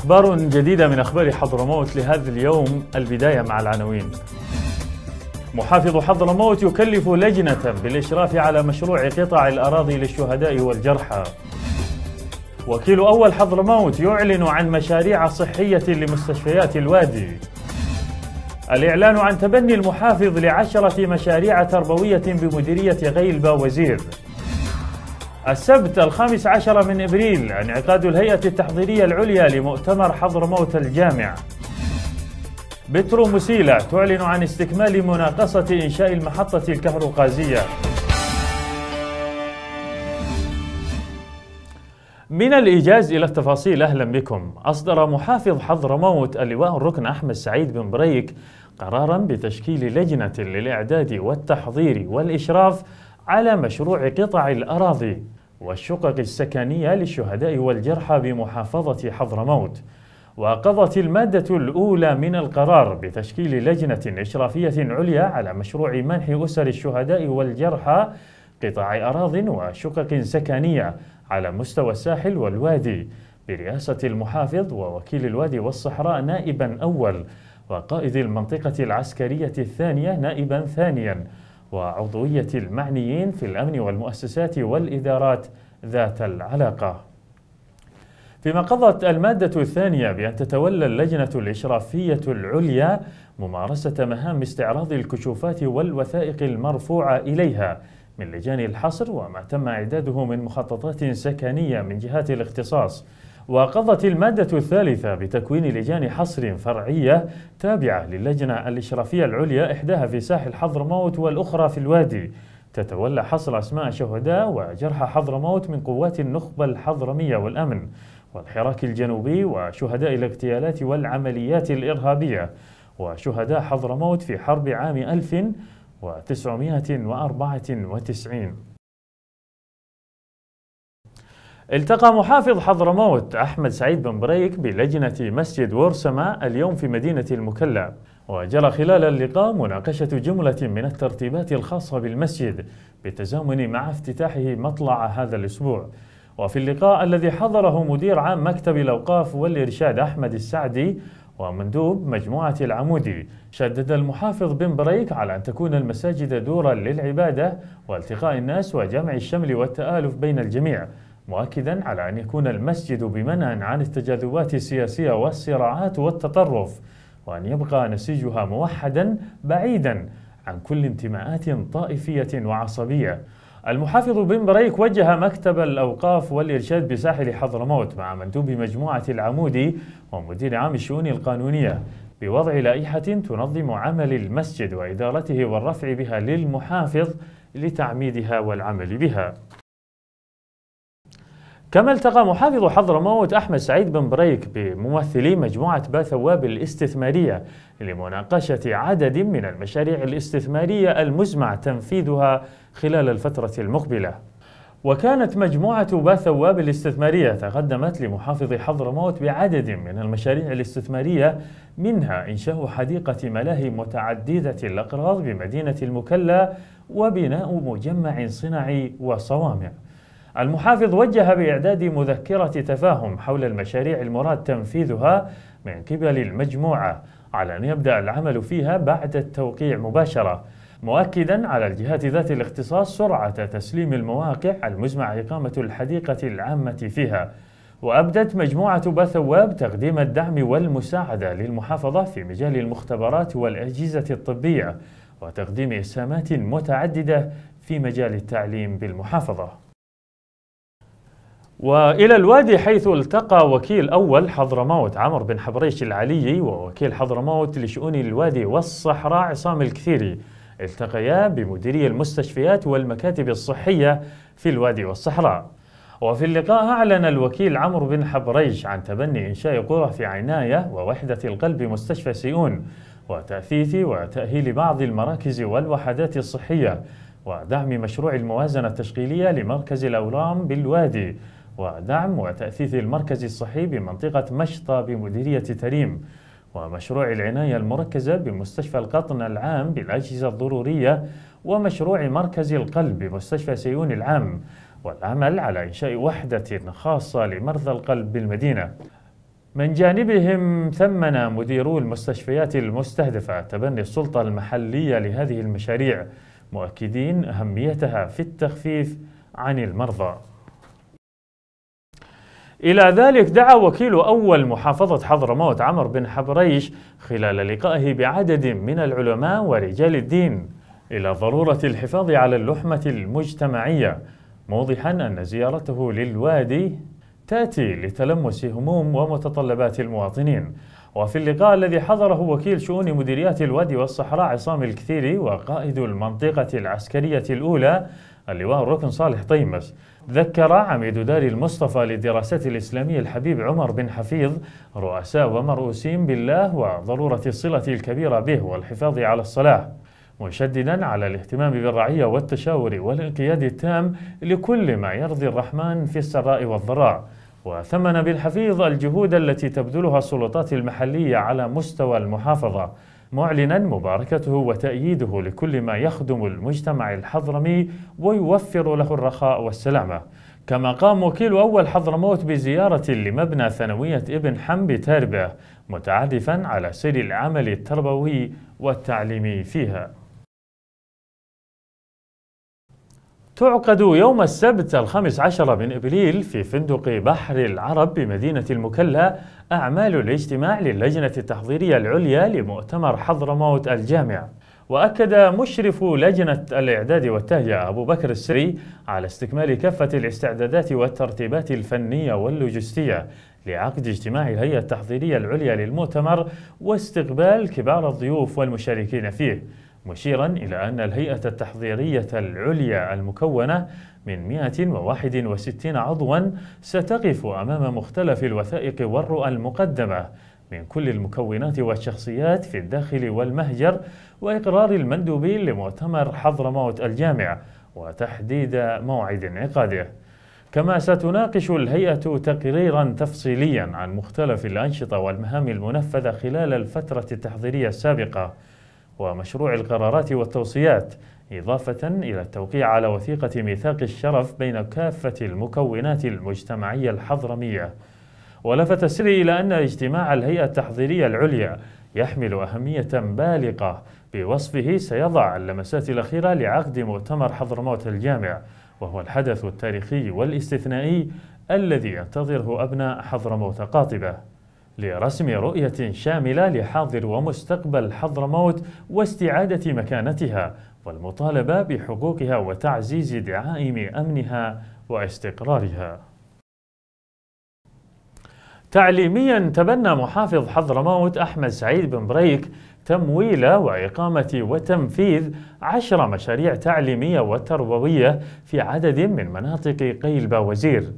أخبار جديدة من أخبار حضرموت لهذا اليوم البداية مع العناوين محافظ حضرموت يكلف لجنة بالإشراف على مشروع قطع الأراضي للشهداء والجرحى وكيل أول حضرموت يعلن عن مشاريع صحية لمستشفيات الوادي الإعلان عن تبني المحافظ لعشرة مشاريع تربوية بمديرية غيلبة وزير السبت الخامس عشر من ابريل انعقاد الهيئه التحضيريه العليا لمؤتمر حضرموت الجامع. بترو مسيلا تعلن عن استكمال مناقصه انشاء المحطه الكهروغازية. من الإيجاز إلى التفاصيل أهلا بكم أصدر محافظ حضرموت اللواء الركن أحمد سعيد بن بريك قرارا بتشكيل لجنة للإعداد والتحضير والإشراف على مشروع قطع الأراضي والشقق السكنية للشهداء والجرحى بمحافظة حضرموت وقضت المادة الأولى من القرار بتشكيل لجنة إشرافية عليا على مشروع منح أسر الشهداء والجرحى قطع أراض وشقق سكنية على مستوى الساحل والوادي برئاسة المحافظ ووكيل الوادي والصحراء نائبا أول وقائد المنطقة العسكرية الثانية نائبا ثانيا وعضوية المعنيين في الأمن والمؤسسات والإدارات ذات العلاقة فيما قضت المادة الثانية بأن تتولى اللجنة الإشرافية العليا ممارسة مهام استعراض الكشوفات والوثائق المرفوعة إليها من لجان الحصر وما تم إعداده من مخططات سكنية من جهات الاختصاص وقضت المادة الثالثة بتكوين لجان حصر فرعية تابعة للجنة الإشرافية العليا إحداها في ساحل حضرموت والأخرى في الوادي تتولى حصر أسماء شهداء وجرحى حضرموت من قوات النخبة الحضرمية والأمن والحراك الجنوبي وشهداء الاغتيالات والعمليات الإرهابية وشهداء حضرموت في حرب عام 1994 التقى محافظ حضرموت أحمد سعيد بن بريك بلجنة مسجد ورسما اليوم في مدينة المكلا وجرى خلال اللقاء مناقشة جملة من الترتيبات الخاصة بالمسجد بالتزامن مع افتتاحه مطلع هذا الأسبوع وفي اللقاء الذي حضره مدير عام مكتب الأوقاف والإرشاد أحمد السعدي ومندوب مجموعة العمودي شدد المحافظ بن بريك على أن تكون المساجد دورا للعبادة والتقاء الناس وجمع الشمل والتآلف بين الجميع مؤكدا على أن يكون المسجد بمنع عن التجاذبات السياسية والصراعات والتطرف وأن يبقى نسيجها موحدا بعيدا عن كل انتماءات طائفية وعصبية المحافظ بن بريك وجه مكتب الأوقاف والإرشاد بساحل حضرموت مع مندوب مجموعة العمودي ومدير عام الشؤون القانونية بوضع لائحة تنظم عمل المسجد وإدارته والرفع بها للمحافظ لتعميدها والعمل بها كما التقى محافظ حضرموت أحمد سعيد بن بريك بممثلي مجموعة باثواب الاستثمارية لمناقشة عدد من المشاريع الاستثمارية المزمع تنفيذها خلال الفترة المقبلة وكانت مجموعة باثواب الاستثمارية تقدمت لمحافظ حضرموت بعدد من المشاريع الاستثمارية منها إنشاء حديقة ملاهي متعددة الأقراض بمدينة المكلا وبناء مجمع صناعي وصوامع المحافظ وجه بإعداد مذكرة تفاهم حول المشاريع المراد تنفيذها من قبل المجموعة على أن يبدأ العمل فيها بعد التوقيع مباشرة مؤكدا على الجهات ذات الاختصاص سرعة تسليم المواقع المزمع إقامة الحديقة العامة فيها وأبدت مجموعة بثواب تقديم الدعم والمساعدة للمحافظة في مجال المختبرات والأجهزة الطبية وتقديم إسهامات متعددة في مجال التعليم بالمحافظة وإلى الوادي حيث التقى وكيل أول حضرموت عمر بن حبريش العليي ووكيل حضرموت لشؤون الوادي والصحراء عصام الكثيري التقيا بمديري المستشفيات والمكاتب الصحية في الوادي والصحراء وفي اللقاء أعلن الوكيل عمرو بن حبريش عن تبني إنشاء قرى في عناية ووحدة القلب مستشفى سيئون وتأثيث وتأهيل بعض المراكز والوحدات الصحية ودعم مشروع الموازنة التشغيلية لمركز الأورام بالوادي ودعم وتأثيث المركز الصحي بمنطقة مشطة بمديرية تريم ومشروع العناية المركزة بمستشفى القطن العام بالأجهزة الضرورية ومشروع مركز القلب بمستشفى سيون العام والعمل على إنشاء وحدة خاصة لمرضى القلب بالمدينة من جانبهم ثمن مديرو المستشفيات المستهدفة تبني السلطة المحلية لهذه المشاريع مؤكدين أهميتها في التخفيف عن المرضى إلى ذلك دعا وكيل أول محافظة حضرموت عمر بن حبريش خلال لقائه بعدد من العلماء ورجال الدين إلى ضرورة الحفاظ على اللحمة المجتمعية موضحا أن زيارته للوادي تأتي لتلمس هموم ومتطلبات المواطنين وفي اللقاء الذي حضره وكيل شؤون مديريات الوادي والصحراء عصام الكثيري وقائد المنطقة العسكرية الأولى اللواء الركن صالح طيمس ذكر عميد دار المصطفى للدراسات الإسلامية الحبيب عمر بن حفيظ رؤساء ومرؤوسين بالله وضرورة الصلة الكبيرة به والحفاظ على الصلاة مشددا على الاهتمام بالرعية والتشاور والانقياد التام لكل ما يرضي الرحمن في السراء والضراء وثمن بالحفيظ الجهود التي تبذلها السلطات المحلية على مستوى المحافظة معلنا مباركته وتأييده لكل ما يخدم المجتمع الحضرمي ويوفر له الرخاء والسلامة كما قام وكيل أول حضرموت بزيارة لمبنى ثانوية ابن حم بتربة متعرفا على سير العمل التربوي والتعليمي فيها تعقد يوم السبت الخامس عشر من ابريل في فندق بحر العرب بمدينه المكلا اعمال الاجتماع للجنه التحضيريه العليا لمؤتمر حضرموت الجامع. واكد مشرف لجنه الاعداد والتهيئه ابو بكر السري على استكمال كافه الاستعدادات والترتيبات الفنيه واللوجستيه لعقد اجتماع الهيئه التحضيريه العليا للمؤتمر واستقبال كبار الضيوف والمشاركين فيه. مشيرا إلى أن الهيئة التحضيرية العليا المكونة من 161 عضوا ستقف أمام مختلف الوثائق والرؤى المقدمة من كل المكونات والشخصيات في الداخل والمهجر وإقرار المندوبين لمؤتمر حضرموت الجامع وتحديد موعد انعقاده كما ستناقش الهيئة تقريرا تفصيليا عن مختلف الأنشطة والمهام المنفذة خلال الفترة التحضيرية السابقة ومشروع القرارات والتوصيات إضافة إلى التوقيع على وثيقة ميثاق الشرف بين كافة المكونات المجتمعية الحضرمية ولفت السري إلى أن اجتماع الهيئة التحضيرية العليا يحمل أهمية بالغة بوصفه سيضع اللمسات الأخيرة لعقد مؤتمر حضرموت الجامع وهو الحدث التاريخي والاستثنائي الذي ينتظره أبناء حضرموت قاطبة لرسم رؤية شاملة لحاضر ومستقبل حضرموت واستعادة مكانتها والمطالبة بحقوقها وتعزيز دعائم أمنها واستقرارها تعليميا تبنى محافظ حضرموت أحمد سعيد بن بريك تمويل وإقامة وتنفيذ عشر مشاريع تعليمية وتربوية في عدد من مناطق قيلبة وزير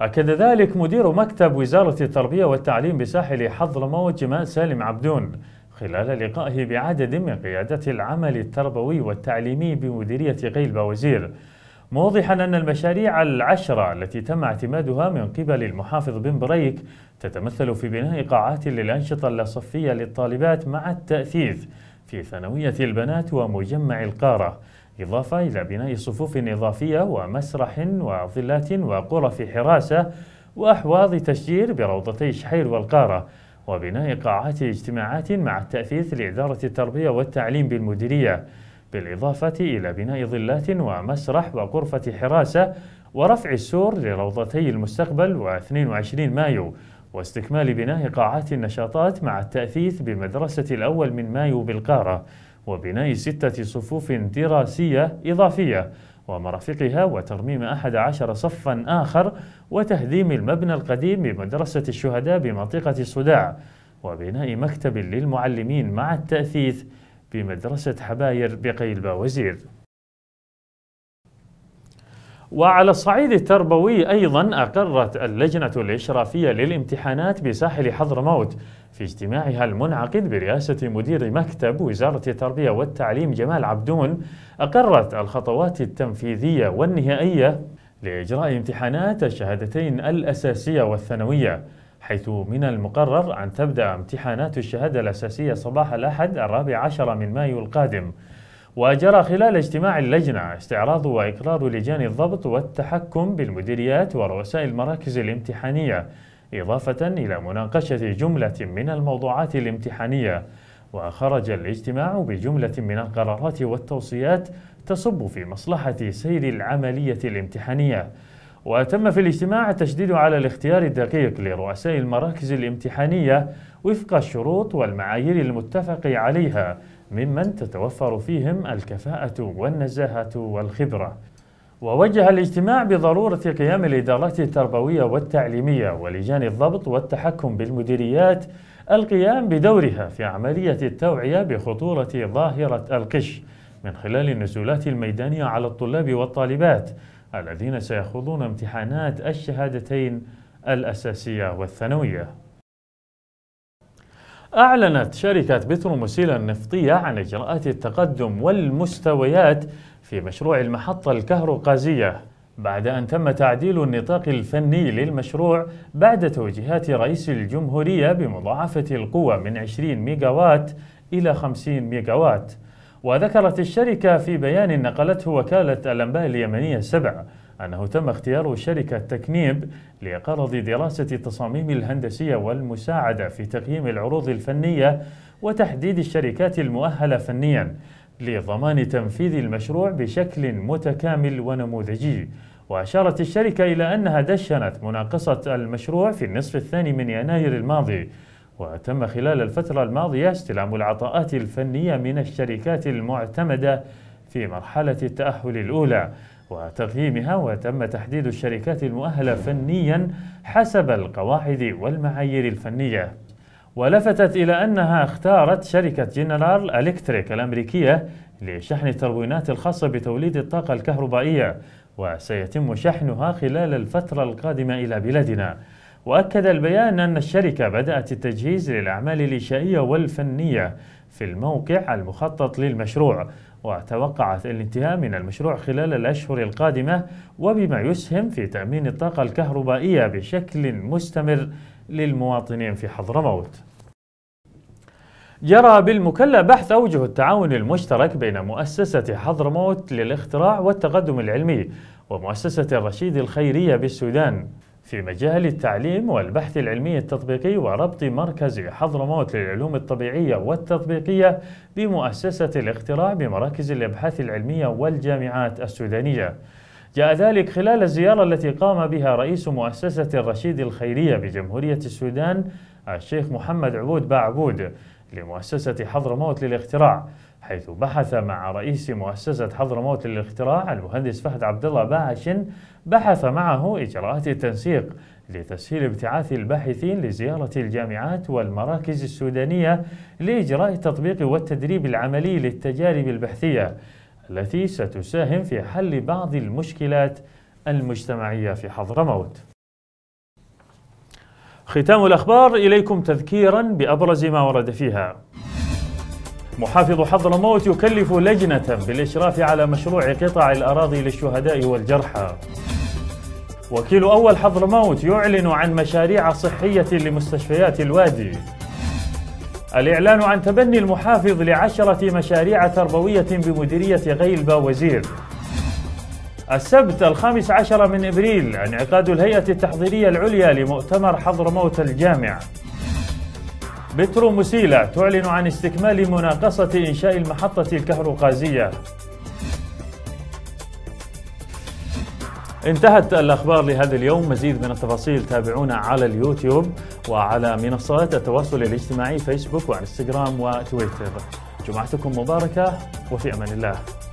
أكد ذلك مدير مكتب وزارة التربية والتعليم بساحل حضرموت جمال سالم عبدون خلال لقائه بعدد من قيادة العمل التربوي والتعليمي بمديرية قيل وزير موضحا أن المشاريع العشرة التي تم اعتمادها من قبل المحافظ بن بريك تتمثل في بناء قاعات للأنشطة اللاصفية للطالبات مع التأثيث في ثانوية البنات ومجمع القارة إضافة إلى بناء صفوف إضافية ومسرح وظلات وغرف حراسة وأحواض تشجير بروضتي شحير والقارة وبناء قاعات اجتماعات مع التأثيث لإدارة التربية والتعليم بالمديرية بالإضافة إلى بناء ظلات ومسرح وغرفة حراسة ورفع السور لروضتي المستقبل و22 مايو واستكمال بناء قاعات النشاطات مع التأثيث بمدرسة الأول من مايو بالقارة وبناء ستة صفوف دراسية إضافية ومرافقها وترميم أحد عشر صفا آخر وتهديم المبنى القديم بمدرسة الشهداء بمنطقة الصداع وبناء مكتب للمعلمين مع التأثيث بمدرسة حباير بقيل باوزير وعلى الصعيد التربوي أيضا أقرت اللجنة الإشرافية للامتحانات بساحل حضرموت في اجتماعها المنعقد برئاسة مدير مكتب وزارة التربية والتعليم جمال عبدون أقرت الخطوات التنفيذية والنهائية لإجراء امتحانات الشهادتين الأساسية والثانوية حيث من المقرر أن تبدأ امتحانات الشهادة الأساسية صباح الأحد الرابع عشر من مايو القادم وجرى خلال اجتماع اللجنة استعراض وإقرار لجان الضبط والتحكم بالمديريات ورؤساء المراكز الامتحانية إضافة إلى مناقشة جملة من الموضوعات الامتحانية وخرج الاجتماع بجملة من القرارات والتوصيات تصب في مصلحة سير العملية الامتحانية وتم في الاجتماع التشديد على الاختيار الدقيق لرؤساء المراكز الامتحانية وفق الشروط والمعايير المتفق عليها ممن تتوفر فيهم الكفاءة والنزاهة والخبرة ووجه الاجتماع بضرورة قيام الإدارات التربوية والتعليمية ولجان الضبط والتحكم بالمديريات القيام بدورها في عملية التوعية بخطورة ظاهرة القش من خلال النزولات الميدانية على الطلاب والطالبات الذين سيخوضون امتحانات الشهادتين الأساسية والثانوية أعلنت شركة بتروموسيل النفطية عن إجراءات التقدم والمستويات في مشروع المحطة الكهروغازية بعد أن تم تعديل النطاق الفني للمشروع بعد توجيهات رئيس الجمهورية بمضاعفة القوة من 20 ميجاوات إلى 50 ميجاوات وذكرت الشركة في بيان نقلته وكالة الأنباء اليمنية 7 أنه تم اختيار شركة تكنيب لغرض دراسة التصاميم الهندسية والمساعدة في تقييم العروض الفنية وتحديد الشركات المؤهلة فنياً لضمان تنفيذ المشروع بشكل متكامل ونموذجي وأشارت الشركة إلى أنها دشنت مناقصة المشروع في النصف الثاني من يناير الماضي وتم خلال الفترة الماضية استلام العطاءات الفنية من الشركات المعتمدة في مرحلة التأهل الأولى وتقييمها وتم تحديد الشركات المؤهلة فنيا حسب القواعد والمعايير الفنية ولفتت إلى أنها اختارت شركة جنرال إلكتريك الأمريكية لشحن التروينات الخاصة بتوليد الطاقة الكهربائية وسيتم شحنها خلال الفترة القادمة إلى بلادنا وأكد البيان أن الشركة بدأت التجهيز للأعمال الإنشائية والفنية في الموقع المخطط للمشروع وتوقعت الانتهاء من المشروع خلال الأشهر القادمة وبما يسهم في تأمين الطاقة الكهربائية بشكل مستمر للمواطنين في حضرموت جرى بالمكلا بحث أوجه التعاون المشترك بين مؤسسة حضرموت للاختراع والتقدم العلمي ومؤسسة الرشيد الخيرية بالسودان في مجال التعليم والبحث العلمي التطبيقي وربط مركز حضرموت للعلوم الطبيعية والتطبيقية بمؤسسة الاختراع بمراكز الأبحاث العلمية والجامعات السودانية جاء ذلك خلال الزيارة التي قام بها رئيس مؤسسة الرشيد الخيرية بجمهورية السودان الشيخ محمد عبود باعبود لمؤسسة حضرموت للاختراع حيث بحث مع رئيس مؤسسة حضرموت للاختراع المهندس فهد عبد الله باعشن بحث معه إجراءات التنسيق لتسهيل ابتعاث الباحثين لزيارة الجامعات والمراكز السودانية لإجراء التطبيق والتدريب العملي للتجارب البحثية التي ستساهم في حل بعض المشكلات المجتمعية في حضرموت ختام الأخبار إليكم تذكيرا بأبرز ما ورد فيها محافظ حضرموت يكلف لجنة بالإشراف على مشروع قطع الأراضي للشهداء والجرحى وكيل أول حضرموت يعلن عن مشاريع صحية لمستشفيات الوادي الإعلان عن تبني المحافظ لعشرة مشاريع تربوية بمديرية غيلبا وزير السبت الخامس عشر من إبريل انعقاد الهيئة التحضيرية العليا لمؤتمر حضرموت الجامع بترو مسيلة تعلن عن استكمال مناقصة إنشاء المحطة الكهروغازية انتهت الأخبار لهذا اليوم مزيد من التفاصيل تابعونا على اليوتيوب وعلى منصات التواصل الاجتماعي فيسبوك وانستغرام وتويتر جمعتكم مباركة وفي أمان الله